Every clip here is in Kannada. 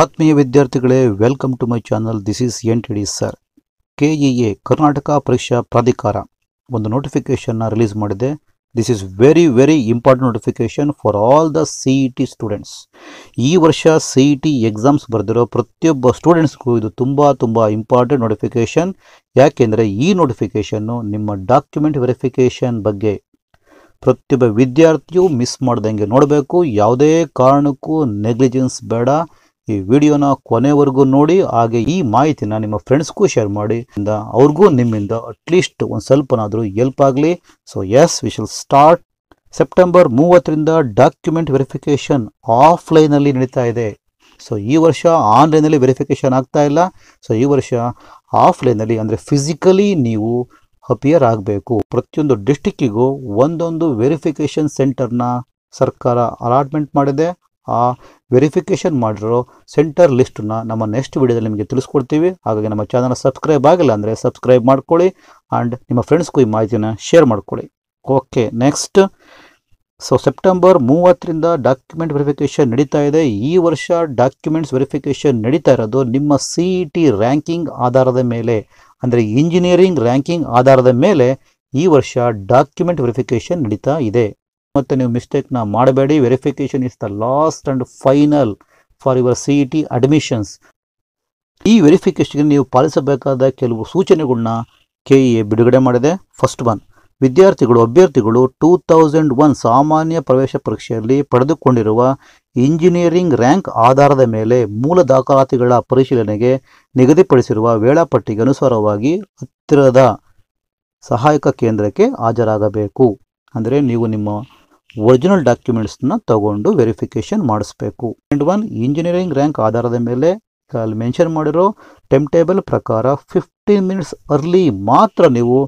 ಆತ್ಮೀಯ ವಿದ್ಯಾರ್ಥಿಗಳೇ welcome to my channel this is N T D sir K E A Karnataka ಪರೀಕ್ಷಾ ಪ್ರಾಧಿಕಾರ ಒಂದು ನೋಟಿಫಿಕೇಷನ್ನ ರಿಲೀಸ್ ಮಾಡಿದೆ this is very very important notification for all the C E T students ಈ ವರ್ಷ C E e T exams ಬರೆದಿರೋ ಪ್ರತಿಯೊಬ್ಬ ಸ್ಟೂಡೆಂಟ್ಸ್ಗೂ ಇದು ತುಂಬ ತುಂಬ ಇಂಪಾರ್ಟೆಂಟ್ ನೋಟಿಫಿಕೇಷನ್ ಯಾಕೆಂದರೆ ಈ ನೋಟಿಫಿಕೇಷನ್ನು ನಿಮ್ಮ ಡಾಕ್ಯುಮೆಂಟ್ ವೆರಿಫಿಕೇಷನ್ ಬಗ್ಗೆ ಪ್ರತಿಯೊಬ್ಬ ವಿದ್ಯಾರ್ಥಿಯು ಮಿಸ್ ಮಾಡ್ದಂಗೆ ನೋಡಬೇಕು ಯಾವುದೇ ಕಾರಣಕ್ಕೂ ನೆಗ್ಲಿಜೆನ್ಸ್ ಬೇಡ ಈ ವಿಡಿಯೋನ ಕೊನೆವರೆಗೂ ನೋಡಿ ಹಾಗೆ ಈ ಮಾಹಿತಿನ ನಿಮ್ಮ ಫ್ರೆಂಡ್ಸ್ಗೂ ಶೇರ್ ಮಾಡಿ ಅವ್ರಿಗೂ ನಿಮ್ಮಿಂದ ಅಟ್ಲೀಸ್ಟ್ ಒಂದು ಸ್ವಲ್ಪನಾದರೂ ಎಲ್ಪ್ ಆಗಲಿ so S V shall start September ಮೂವತ್ತರಿಂದ ಡಾಕ್ಯುಮೆಂಟ್ ವೆರಿಫಿಕೇಷನ್ ಆಫ್ಲೈನಲ್ಲಿ ನಡೀತಾ ಇದೆ ಸೊ ಈ ವರ್ಷ ಆನ್ಲೈನಲ್ಲಿ ವೆರಿಫಿಕೇಷನ್ ಆಗ್ತಾ ಇಲ್ಲ ಸೊ ಈ ವರ್ಷ ಆಫ್ಲೈನಲ್ಲಿ ಅಂದರೆ ಫಿಸಿಕಲಿ ನೀವು ಅಪಿಯರ್ ಆಗಬೇಕು ಪ್ರತಿಯೊಂದು ಡಿಸ್ಟಿಕ್ಕಿಗೂ ಒಂದೊಂದು ವೆರಿಫಿಕೇಷನ್ ಸೆಂಟರ್ನ ಸರ್ಕಾರ ಅಲಾಟ್ಮೆಂಟ್ ಮಾಡಿದೆ ಆ ವೆರಿಫಿಕೇಷನ್ ಮಾಡಿರೋ ಸೆಂಟರ್ ಲಿಸ್ಟನ್ನ ನಮ್ಮ ನೆಕ್ಸ್ಟ್ ವಿಡಿಯೋದಲ್ಲಿ ನಿಮಗೆ ತಿಳಿಸ್ಕೊಡ್ತೀವಿ ಹಾಗಾಗಿ ನಮ್ಮ ಚಾನಲ್ ಸಬ್ಸ್ಕ್ರೈಬ್ ಆಗಿಲ್ಲ ಅಂದರೆ ಸಬ್ಸ್ಕ್ರೈಬ್ ಮಾಡ್ಕೊಳ್ಳಿ ಆ್ಯಂಡ್ ನಿಮ್ಮ ಫ್ರೆಂಡ್ಸ್ಗೂ ಈ ಮಾಹಿತಿನ ಶೇರ್ ಮಾಡ್ಕೊಳ್ಳಿ ಓಕೆ ನೆಕ್ಸ್ಟ್ ಸೊ ಸೆಪ್ಟೆಂಬರ್ ಮೂವತ್ತರಿಂದ ಡಾಕ್ಯುಮೆಂಟ್ ವೆರಿಫಿಕೇಷನ್ ನಡೀತಾ ಇದೆ ಈ ವರ್ಷ ಡಾಕ್ಯುಮೆಂಟ್ಸ್ ವೆರಿಫಿಕೇಷನ್ ನಡೀತಾ ಇರೋದು ನಿಮ್ಮ ಸಿ ಇ ಟಿ ರ್ಯಾಂಕಿಂಗ್ ಆಧಾರದ ಮೇಲೆ ಅಂದರೆ ಇಂಜಿನಿಯರಿಂಗ್ ರ್ಯಾಂಕಿಂಗ್ ಆಧಾರದ ಮೇಲೆ ಈ ವರ್ಷ ಡಾಕ್ಯುಮೆಂಟ್ ವೆರಿಫಿಕೇಷನ್ ನಡೀತಾ ಇದೆ ಮತ್ತೆ ನೀವು ಮಿಸ್ಟೇಕ್ನ ಮಾಡಬೇಡಿ verification is the last and final for your C E T admissions ಈ ವೆರಿಫಿಕೇಶನ್ಗೆ ನೀವು ಪಾಲಿಸಬೇಕಾದ ಕೆಲವು ಸೂಚನೆಗಳನ್ನ ಕೆ ಇ e ಎ ಬಿಡುಗಡೆ ಮಾಡಿದೆ ಫಸ್ಟ್ ಒನ್ ವಿದ್ಯಾರ್ಥಿಗಳು ಅಭ್ಯರ್ಥಿಗಳು ಟೂ ತೌಸಂಡ್ ಒನ್ ಸಾಮಾನ್ಯ ಪ್ರವೇಶ ಪರೀಕ್ಷೆಯಲ್ಲಿ ಪಡೆದುಕೊಂಡಿರುವ ಇಂಜಿನಿಯರಿಂಗ್ ರ್ಯಾಂಕ್ ಆಧಾರದ ಮೇಲೆ ಮೂಲ ದಾಖಲಾತಿಗಳ ಪರಿಶೀಲನೆಗೆ ನಿಗದಿಪಡಿಸಿರುವ ವೇಳಾಪಟ್ಟಿಗೆ ಅನುಸಾರವಾಗಿ ಹತ್ತಿರದ ಸಹಾಯಕ ಕೇಂದ್ರಕ್ಕೆ ಹಾಜರಾಗಬೇಕು ಅಂದರೆ ನೀವು ನಿಮ್ಮ ಒರಿಜಿನಲ್ ಡಾಕ್ಯುಮೆಂಟ್ಸ್ನ ತಗೊಂಡು ವೆರಿಫಿಕೇಶನ್ ಮಾಡಿಸ್ಬೇಕು ಆ್ಯಂಡ್ ಒನ್ ಇಂಜಿನಿಯರಿಂಗ್ ರ್ಯಾಂಕ್ ಆಧಾರದ ಮೇಲೆ ಅಲ್ಲಿ ಮೆನ್ಷನ್ ಮಾಡಿರೋ ಟೈಮ್ ಟೇಬಲ್ ಪ್ರಕಾರ ಫಿಫ್ಟೀನ್ ಮಿನಿಟ್ಸ್ ಅರ್ಲಿ ಮಾತ್ರ ನೀವು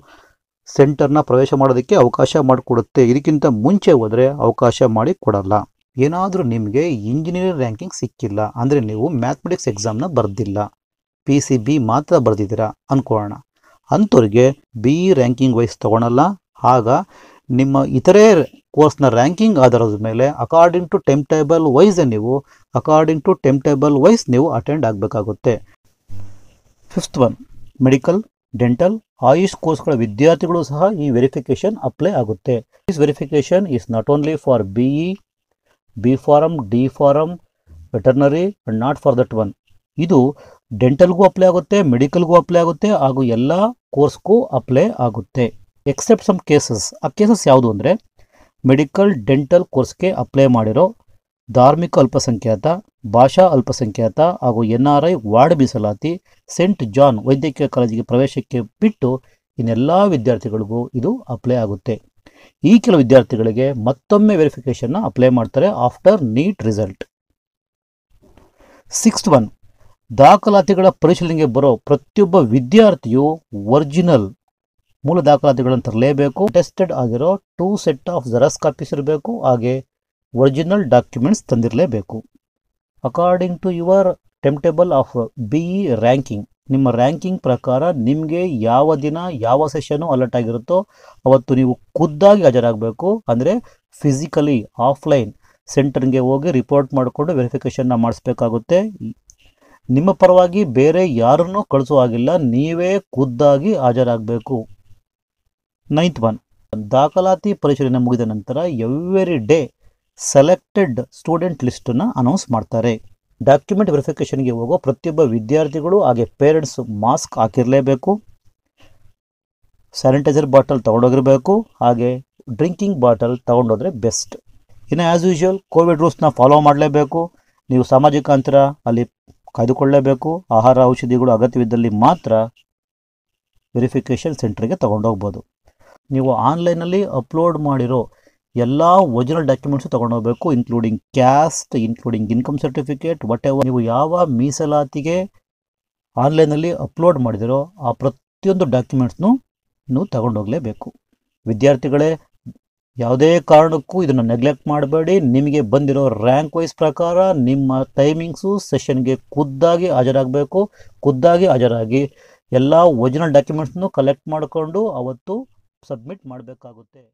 ಸೆಂಟರ್ನ ಪ್ರವೇಶ ಮಾಡೋದಕ್ಕೆ ಅವಕಾಶ ಮಾಡಿಕೊಡುತ್ತೆ ಇದಕ್ಕಿಂತ ಮುಂಚೆ ಹೋದರೆ ಅವಕಾಶ ಮಾಡಿ ಕೊಡಲ್ಲ ಏನಾದರೂ ನಿಮಗೆ ಇಂಜಿನಿಯರಿಂಗ್ ರ್ಯಾಂಕಿಂಗ್ ಸಿಕ್ಕಿಲ್ಲ ಅಂದರೆ ನೀವು ಮ್ಯಾಥಮೆಟಿಕ್ಸ್ ಎಕ್ಸಾಮ್ನ ಬರೆದಿಲ್ಲ ಪಿ ಸಿ ಬಿ ಮಾತ್ರ ಬರೆದಿದ್ದೀರಾ ಅಂದ್ಕೊಳ್ಳೋಣ ಅಂಥವ್ರಿಗೆ ಬಿ ಇ ರ್ಯಾಂಕಿಂಗ್ ವೈಸ್ ತೊಗೊಳಲ್ಲ ಆಗ ನಿಮ್ಮ ಇತರೆ ಕೋರ್ಸ್ನ ರ್ಯಾಂಕಿಂಗ್ ಆಧಾರದ ಮೇಲೆ according to timetable table wise ನೀವು according to timetable table wise ನೀವು ಅಟೆಂಡ್ ಆಗಬೇಕಾಗುತ್ತೆ fifth one medical dental AYUSH ಕೋರ್ಸ್ಗಳ ವಿದ್ಯಾರ್ಥಿಗಳು ಸಹ ಈ ವೆರಿಫಿಕೇಷನ್ ಅಪ್ಲೈ ಆಗುತ್ತೆ this verification is not only for B E B pharm D pharm veterinary and not for that one ಇದು ಡೆಂಟಲ್ಗೂ ಅಪ್ಲೈ ಆಗುತ್ತೆ ಮೆಡಿಕಲ್ಗೂ ಅಪ್ಲೈ ಆಗುತ್ತೆ ಹಾಗೂ ಎಲ್ಲ ಕೋರ್ಸ್ಗೂ ಅಪ್ಲೈ ಆಗುತ್ತೆ ಎಕ್ಸೆಪ್ಟ್ ಸಮ್ ಕೇಸಸ್ ಆ ಕೇಸಸ್ ಯಾವುದು ಅಂದರೆ ಮೆಡಿಕಲ್ ಡೆಂಟಲ್ ಕೋರ್ಸ್ಗೆ ಅಪ್ಲೈ ಮಾಡಿರೋ ಧಾರ್ಮಿಕ ಅಲ್ಪಸಂಖ್ಯಾತ ಭಾಷಾ ಅಲ್ಪಸಂಖ್ಯಾತ ಹಾಗೂ ಎನ್ ಆರ್ ಐ ವಾರ್ಡ್ ಮೀಸಲಾತಿ ಸೆಂಟ್ ಜಾನ್ ವೈದ್ಯಕೀಯ ಕಾಲೇಜಿಗೆ ಪ್ರವೇಶಕ್ಕೆ ಬಿಟ್ಟು ಇನ್ನೆಲ್ಲ ವಿದ್ಯಾರ್ಥಿಗಳಿಗೂ ಇದು ಅಪ್ಲೈ ಆಗುತ್ತೆ ಈ ಕೆಲವು ವಿದ್ಯಾರ್ಥಿಗಳಿಗೆ ಮತ್ತೊಮ್ಮೆ ವೆರಿಫಿಕೇಷನ್ನ ಅಪ್ಲೈ ಮಾಡ್ತಾರೆ after NEET result sixth one ದಾಖಲಾತಿಗಳ ಪರಿಶೀಲನೆಗೆ ಬರೋ ಪ್ರತಿಯೊಬ್ಬ ವಿದ್ಯಾರ್ಥಿಯು ಒರಿಜಿನಲ್ ಮೂಲ ದಾಖಲಾತಿಗಳನ್ನು ತರಲೇಬೇಕು ಟೆಸ್ಟೆಡ್ ಆಗಿರೋ two set of xerox copies ಇರಬೇಕು ಹಾಗೆ ಒರಿಜಿನಲ್ ಡಾಕ್ಯುಮೆಂಟ್ಸ್ ತಂದಿರಲೇಬೇಕು according to your timetable of B E ranking ನಿಮ್ಮ ರ್ಯಾಂಕಿಂಗ್ ಪ್ರಕಾರ ನಿಮಗೆ ಯಾವ ದಿನ ಯಾವ ಸೆಷನು ಅಲರ್ಟ್ ಆಗಿರುತ್ತೋ ಅವತ್ತು ನೀವು ಖುದ್ದಾಗಿ ಹಾಜರಾಗಬೇಕು ಅಂದರೆ ಫಿಸಿಕಲಿ ಆಫ್ಲೈನ್ ಸೆಂಟರ್ಗೆ ಹೋಗಿ ರಿಪೋರ್ಟ್ ಮಾಡಿಕೊಂಡು ವೆರಿಫಿಕೇಷನ್ನ ಮಾಡಿಸ್ಬೇಕಾಗುತ್ತೆ ನಿಮ್ಮ ಪರವಾಗಿ ಬೇರೆ ಯಾರನ್ನೂ ಕಳಿಸೋ ಆಗಿಲ್ಲ ನೀವೇ ಖುದ್ದಾಗಿ ಹಾಜರಾಗಬೇಕು ನೈನ್ತ್ ಒನ್ ದಾಖಲಾತಿ ಪರಿಶೀಲನೆ ಮುಗಿದ ನಂತರ ಎವ್ರಿ ಡೇ ಸೆಲೆಕ್ಟೆಡ್ ಸ್ಟೂಡೆಂಟ್ ಲಿಸ್ಟನ್ನು ಅನೌನ್ಸ್ ಮಾಡ್ತಾರೆ ಡಾಕ್ಯುಮೆಂಟ್ ವೆರಿಫಿಕೇಷನ್ಗೆ ಹೋಗೋ ಪ್ರತಿಯೊಬ್ಬ ವಿದ್ಯಾರ್ಥಿಗಳು ಹಾಗೆ ಪೇರೆಂಟ್ಸ್ ಮಾಸ್ಕ್ ಹಾಕಿರಲೇಬೇಕು ಸ್ಯಾನಿಟೈಸರ್ ಬಾಟಲ್ ತಗೊಂಡೋಗಿರಬೇಕು ಹಾಗೆ ಡ್ರಿಂಕಿಂಗ್ ಬಾಟಲ್ ತಗೊಂಡೋದ್ರೆ ಬೆಸ್ಟ್ ಇನ್ನು ಆ್ಯಸ್ ಯೂಶುವಲ್ ಕೋವಿಡ್ ರೂಲ್ಸ್ನ ಫಾಲೋ ಮಾಡಲೇಬೇಕು ನೀವು ಸಾಮಾಜಿಕ ಅಂತರ ಅಲ್ಲಿ ಕಾಯ್ದುಕೊಳ್ಳಲೇಬೇಕು ಆಹಾರ ಔಷಧಿಗಳು ಅಗತ್ಯವಿದ್ದಲ್ಲಿ ಮಾತ್ರ ವೆರಿಫಿಕೇಷನ್ ಸೆಂಟ್ರಿಗೆ ತೊಗೊಂಡೋಗ್ಬೋದು ನೀವು ಆನ್ಲೈನಲ್ಲಿ ಅಪ್ಲೋಡ್ ಮಾಡಿರೋ ಎಲ್ಲ ಒರಿಜಿನಲ್ ಡಾಕ್ಯುಮೆಂಟ್ಸು ತೊಗೊಂಡೋಗಬೇಕು including caste including income certificate whatever ನೀವು ಯಾವ ಮೀಸಲಾತಿಗೆ ಆನ್ಲೈನಲ್ಲಿ ಅಪ್ಲೋಡ್ ಮಾಡಿದಿರೋ ಆ ಪ್ರತಿಯೊಂದು ಡಾಕ್ಯುಮೆಂಟ್ಸ್ನೂ ನೀವು ತಗೊಂಡೋಗಲೇಬೇಕು ವಿದ್ಯಾರ್ಥಿಗಳೇ ಯಾವುದೇ ಕಾರಣಕ್ಕೂ ಇದನ್ನು ನೆಗ್ಲೆಕ್ಟ್ ಮಾಡಬೇಡಿ ನಿಮಗೆ ಬಂದಿರೋ ರ್ಯಾಂಕ್ ವೈಸ್ ಪ್ರಕಾರ ನಿಮ್ಮ ಟೈಮಿಂಗ್ಸು ಸೆಷನ್ಗೆ ಖುದ್ದಾಗಿ ಹಾಜರಾಗಬೇಕು ಖುದ್ದಾಗಿ ಹಾಜರಾಗಿ ಎಲ್ಲ ಒರಿಜಿನಲ್ ಡಾಕ್ಯುಮೆಂಟ್ಸ್ನು ಕಲೆಕ್ಟ್ ಮಾಡಿಕೊಂಡು ಅವತ್ತು सब्मिट